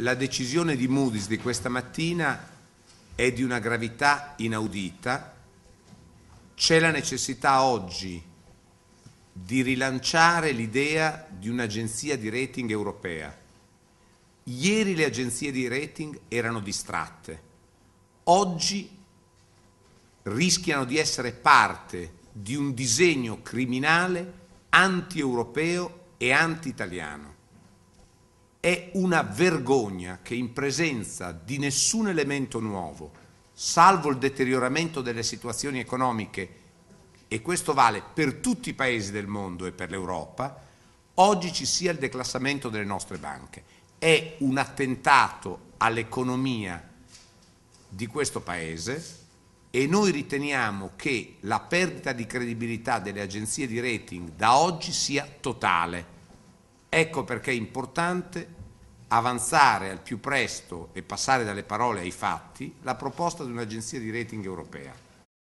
la decisione di Moody's di questa mattina è di una gravità inaudita, c'è la necessità oggi di rilanciare l'idea di un'agenzia di rating europea. Ieri le agenzie di rating erano distratte, oggi rischiano di essere parte di un disegno criminale anti-europeo e anti-italiano. È una vergogna che in presenza di nessun elemento nuovo, salvo il deterioramento delle situazioni economiche, e questo vale per tutti i paesi del mondo e per l'Europa, oggi ci sia il declassamento delle nostre banche. È un attentato all'economia di questo Paese e noi riteniamo che la perdita di credibilità delle agenzie di rating da oggi sia totale Ecco perché è importante avanzare al più presto e passare dalle parole ai fatti la proposta di un'agenzia di rating europea.